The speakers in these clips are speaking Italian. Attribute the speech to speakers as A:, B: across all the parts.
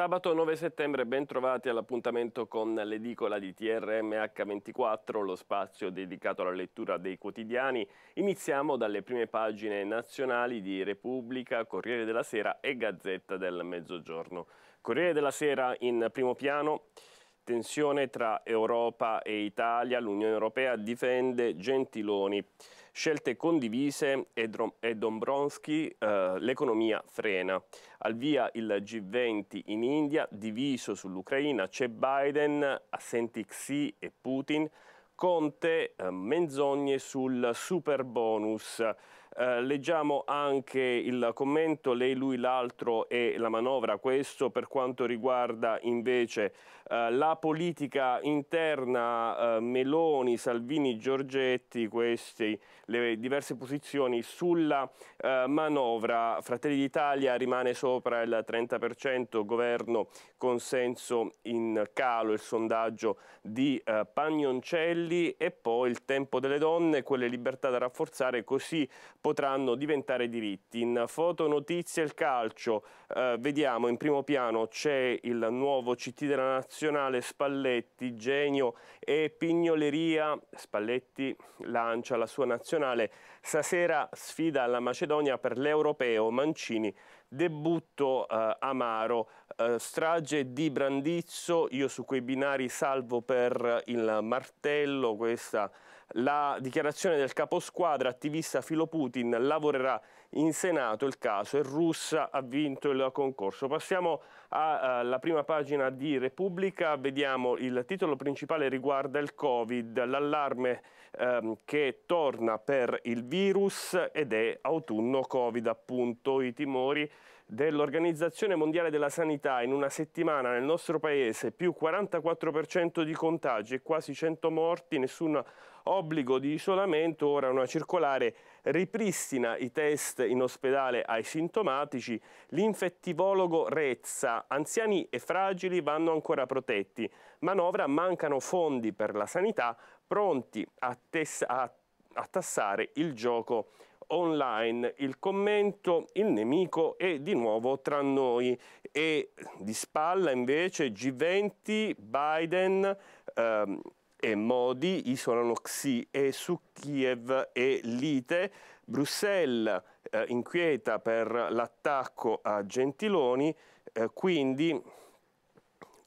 A: Sabato 9 settembre, ben trovati all'appuntamento con l'edicola di TRMH24, lo spazio dedicato alla lettura dei quotidiani. Iniziamo dalle prime pagine nazionali di Repubblica, Corriere della Sera e Gazzetta del Mezzogiorno. Corriere della Sera in primo piano. Tensione tra Europa e Italia, l'Unione Europea difende Gentiloni. Scelte condivise e Dombronski, eh, l'economia frena. Al via il G20 in India, diviso sull'Ucraina, c'è Biden, assenti Xi e Putin, Conte, eh, menzogne sul super bonus. Eh, leggiamo anche il commento, lei, lui, l'altro e la manovra. Questo per quanto riguarda invece eh, la politica interna, eh, Meloni, Salvini, Giorgetti, queste le diverse posizioni sulla eh, manovra. Fratelli d'Italia rimane sopra il 30%, governo consenso in calo, il sondaggio di eh, Pagnoncelli e poi il tempo delle donne, quelle libertà da rafforzare così potranno diventare diritti. In foto notizie il calcio, eh, vediamo in primo piano c'è il nuovo CT della Nazionale, Spalletti, Genio e Pignoleria. Spalletti lancia la sua nazionale, stasera sfida alla Macedonia per l'Europeo, Mancini debutto eh, amaro, eh, strage di Brandizzo, io su quei binari salvo per il martello, questa la dichiarazione del caposquadra attivista Filo Putin lavorerà in Senato il caso e Russa ha vinto il concorso. Passiamo alla eh, prima pagina di Repubblica, vediamo il titolo principale riguarda il Covid, l'allarme ehm, che torna per il virus ed è autunno Covid appunto, i timori dell'Organizzazione Mondiale della Sanità in una settimana nel nostro paese più 44% di contagi e quasi 100 morti, nessun obbligo di isolamento, ora una circolare ripristina i test in ospedale ai sintomatici, l'infettivologo Rezza, anziani e fragili vanno ancora protetti, manovra mancano fondi per la sanità pronti a, a, a tassare il gioco online. Il commento, il nemico è di nuovo tra noi e di spalla invece G20, Biden ehm, e Modi isolano Xi e su Kiev e lite. Bruxelles eh, inquieta per l'attacco a Gentiloni, eh, quindi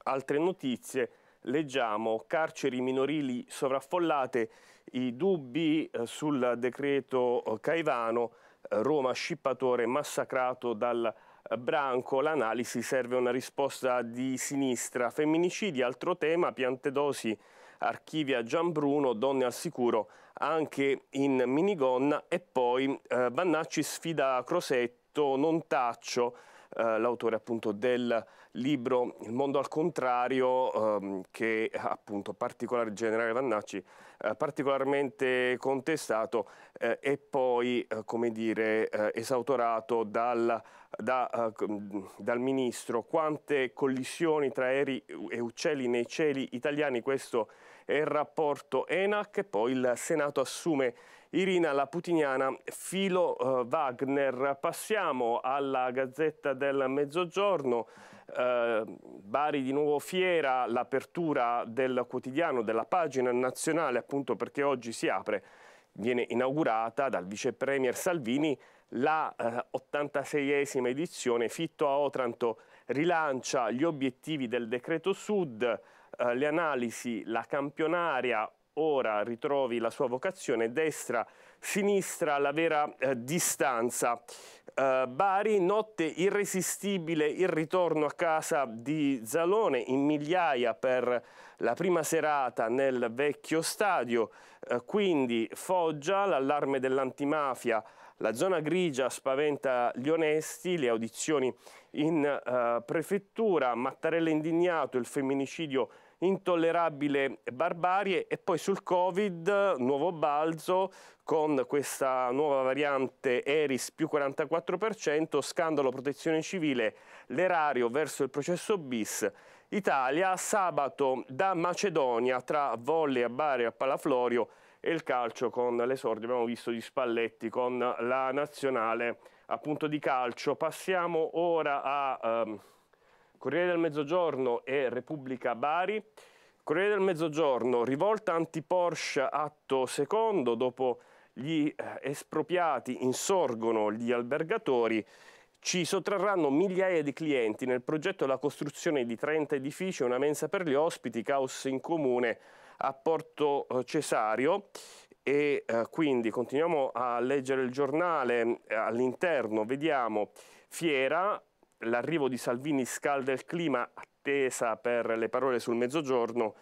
A: altre notizie leggiamo carceri minorili sovraffollate, i dubbi eh, sul decreto eh, Caivano, eh, Roma scippatore massacrato dal Branco, l'analisi serve una risposta di sinistra, femminicidi, altro tema, piantedosi, archivia Gianbruno, donne al sicuro anche in minigonna e poi eh, Bannacci sfida Crosetto, non taccio, eh, l'autore appunto del libro Il mondo al contrario, ehm, che appunto particolare generale Vannacci eh, particolarmente contestato eh, e poi eh, come dire, eh, esautorato dal, da, dal, ministro. Quante collisioni tra aerei e uccelli nei cieli italiani, questo è il rapporto ENAC, poi il Senato assume Irina la putiniana filo Wagner. Passiamo alla Gazzetta del Mezzogiorno. Ehm, Bari di nuovo fiera l'apertura del quotidiano, della pagina nazionale appunto perché oggi si apre, viene inaugurata dal vice premier Salvini la eh, 86esima edizione Fitto a Otranto rilancia gli obiettivi del decreto sud, eh, le analisi, la campionaria, ora ritrovi la sua vocazione, destra-sinistra, la vera eh, distanza. Eh, Bari, notte irresistibile, il ritorno a casa di Zalone in migliaia per la prima serata nel vecchio stadio, eh, quindi Foggia, l'allarme dell'antimafia, la zona grigia spaventa gli onesti, le audizioni in eh, prefettura, Mattarella indignato, il femminicidio intollerabile barbarie e poi sul Covid nuovo balzo con questa nuova variante Eris più 44%, scandalo protezione civile, l'erario verso il processo bis. Italia sabato da Macedonia tra volley a Bari a Palaflorio e il calcio con l'esordio, abbiamo visto gli Spalletti con la nazionale appunto di calcio. Passiamo ora a... Um, Corriere del Mezzogiorno e Repubblica Bari. Corriere del Mezzogiorno, rivolta anti-Porsche atto secondo, dopo gli eh, espropriati insorgono gli albergatori, ci sottrarranno migliaia di clienti nel progetto la costruzione di 30 edifici una mensa per gli ospiti, caos in comune a Porto eh, Cesario e eh, quindi continuiamo a leggere il giornale eh, all'interno, vediamo Fiera, l'arrivo di Salvini scalda il clima, attesa per le parole sul mezzogiorno.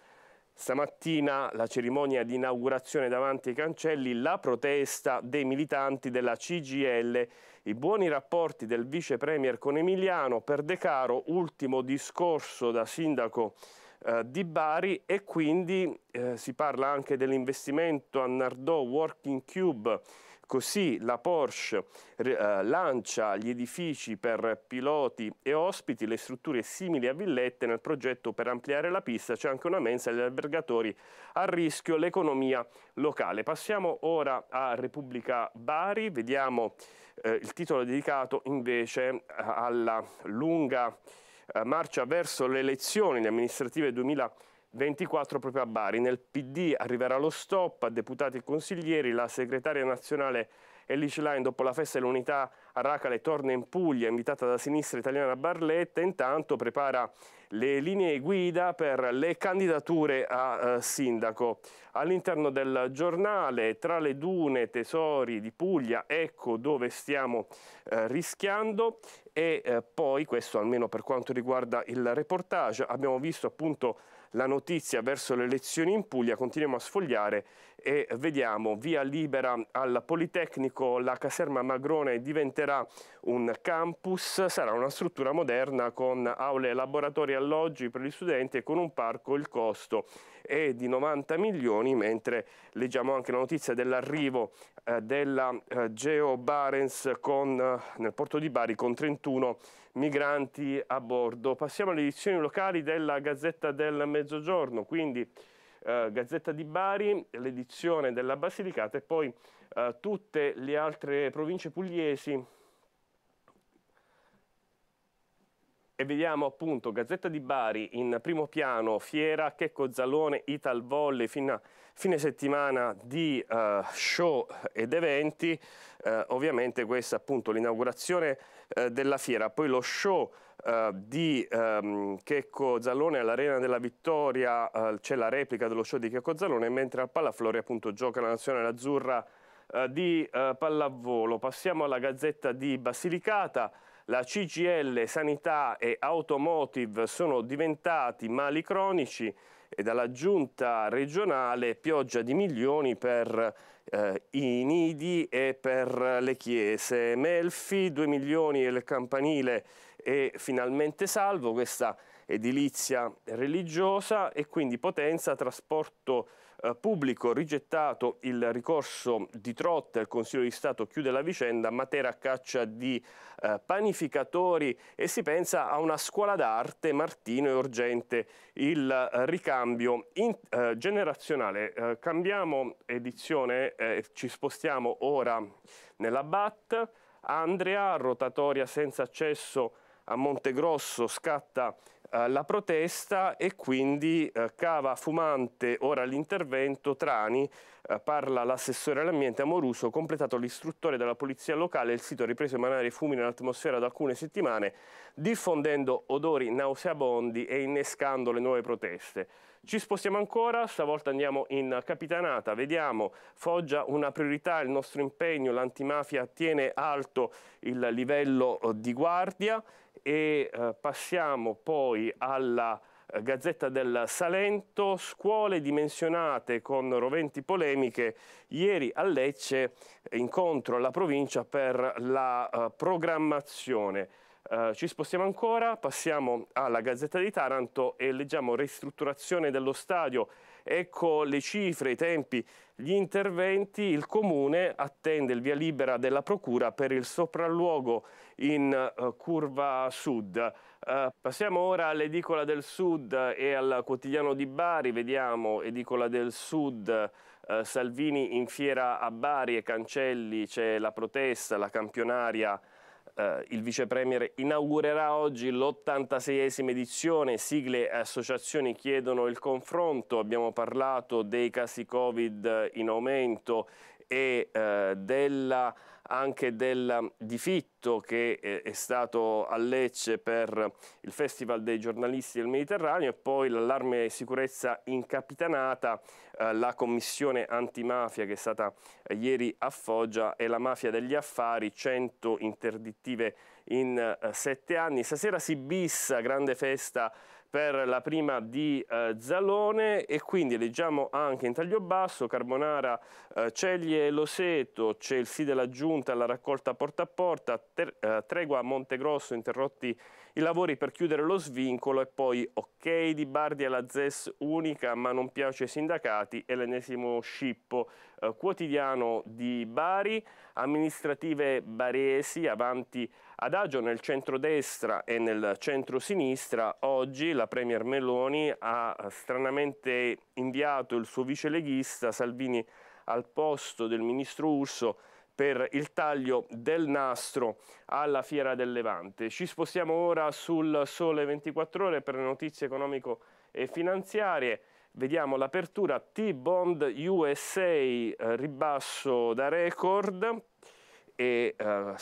A: Stamattina la cerimonia di inaugurazione davanti ai cancelli, la protesta dei militanti della CGL, i buoni rapporti del vice premier con Emiliano, per De Caro, ultimo discorso da sindaco eh, di Bari e quindi eh, si parla anche dell'investimento a Nardò Working Cube Così la Porsche eh, lancia gli edifici per piloti e ospiti, le strutture simili a villette nel progetto per ampliare la pista, c'è anche una mensa agli albergatori a rischio, l'economia locale. Passiamo ora a Repubblica Bari, vediamo eh, il titolo dedicato invece eh, alla lunga eh, marcia verso le elezioni le amministrative 2024 proprio a Bari. Nel PD arriverà lo stop a deputati e consiglieri, la segretaria nazionale Elise Line dopo la festa dell'unità a Racale torna in Puglia, invitata da sinistra italiana Barletta, intanto prepara le linee guida per le candidature a eh, sindaco. All'interno del giornale, tra le dune, tesori di Puglia, ecco dove stiamo eh, rischiando e eh, poi, questo almeno per quanto riguarda il reportage, abbiamo visto appunto la notizia verso le elezioni in Puglia, continuiamo a sfogliare e vediamo via libera al Politecnico, la caserma Magrone diventerà un campus, sarà una struttura moderna con aule, laboratori, alloggi per gli studenti e con un parco il costo è di 90 milioni, mentre leggiamo anche la notizia dell'arrivo eh, della eh, Geo Barents con, eh, nel porto di Bari con 31 migranti a bordo. Passiamo alle edizioni locali della Gazzetta del Mezzogiorno, quindi eh, Gazzetta di Bari, l'edizione della Basilicata e poi eh, tutte le altre province pugliesi e vediamo appunto Gazzetta di Bari in primo piano, Fiera, Checco Zalone, Ital Volley, fino a fine settimana di uh, show ed eventi, uh, ovviamente questa appunto l'inaugurazione uh, della fiera, poi lo show eh, di um, Checco Zallone all'Arena della Vittoria uh, c'è la replica dello show di Checco Zallone, mentre al Pallaflori appunto gioca la nazionale azzurra uh, di pallavolo. Passiamo alla Gazzetta di Basilicata. La CGL, Sanità e Automotive sono diventati mali cronici e dalla giunta regionale pioggia di milioni per eh, i nidi e per le chiese. Melfi, 2 milioni e il campanile e finalmente salvo questa edilizia religiosa e quindi potenza trasporto eh, pubblico rigettato il ricorso di Trotta, il Consiglio di Stato chiude la vicenda, Matera a caccia di eh, panificatori e si pensa a una scuola d'arte, Martino e Urgente, il eh, ricambio in, eh, generazionale. Eh, cambiamo edizione, eh, ci spostiamo ora nella BAT, Andrea, rotatoria senza accesso a Montegrosso scatta eh, la protesta e quindi eh, cava fumante ora l'intervento, Trani eh, parla l'assessore all'ambiente Amoruso, completato l'istruttore della polizia locale, il sito ha ripreso a emanare fumi nell'atmosfera da alcune settimane, diffondendo odori nauseabondi e innescando le nuove proteste. Ci spostiamo ancora, stavolta andiamo in Capitanata, vediamo Foggia una priorità, il nostro impegno, l'antimafia tiene alto il livello di guardia, e eh, passiamo poi alla eh, Gazzetta del Salento, scuole dimensionate con roventi polemiche, ieri a Lecce eh, incontro alla provincia per la eh, programmazione. Eh, ci spostiamo ancora, passiamo alla Gazzetta di Taranto e leggiamo ristrutturazione dello stadio Ecco le cifre, i tempi, gli interventi. Il Comune attende il via libera della Procura per il sopralluogo in uh, curva sud. Uh, passiamo ora all'edicola del sud e al quotidiano di Bari. Vediamo edicola del sud. Eh, Salvini in fiera a Bari e Cancelli c'è la protesta, la campionaria Uh, il vice premier inaugurerà oggi l'86esima edizione, sigle e associazioni chiedono il confronto, abbiamo parlato dei casi Covid in aumento e uh, della anche del, difitto che eh, è stato a Lecce per il Festival dei giornalisti del Mediterraneo e poi l'allarme sicurezza incapitanata, eh, la commissione antimafia che è stata eh, ieri a Foggia e la mafia degli affari, 100 interdittive in sette anni. Stasera si bissa, grande festa per la prima di eh, Zalone e quindi leggiamo anche in taglio basso Carbonara, eh, Ceglie e Loseto, c'è il sì della giunta alla raccolta porta a porta, ter, eh, tregua a Montegrosso interrotti i lavori per chiudere lo svincolo e poi ok di Bardi alla ZES unica ma non piace ai sindacati e l'ennesimo scippo eh, quotidiano di Bari, amministrative baresi avanti ad agio nel centro-destra e nel centro-sinistra, oggi la la Premier Meloni ha eh, stranamente inviato il suo viceleghista Salvini al posto del ministro Urso per il taglio del nastro alla Fiera del Levante. Ci spostiamo ora sul Sole 24 Ore per le notizie economico e finanziarie. Vediamo l'apertura T-Bond USA, eh, ribasso da record e eh,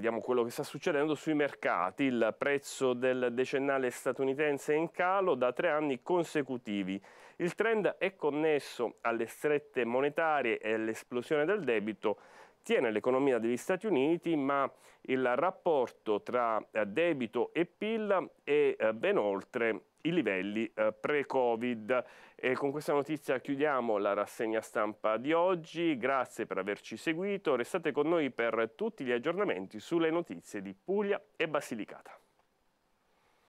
A: vediamo quello che sta succedendo sui mercati. Il prezzo del decennale statunitense è in calo da tre anni consecutivi. Il trend è connesso alle strette monetarie e all'esplosione del debito tiene l'economia degli Stati Uniti, ma il rapporto tra debito e PIL è ben oltre i livelli eh, pre-Covid. E con questa notizia chiudiamo la rassegna stampa di oggi. Grazie per averci seguito. Restate con noi per tutti gli aggiornamenti sulle notizie di Puglia e Basilicata.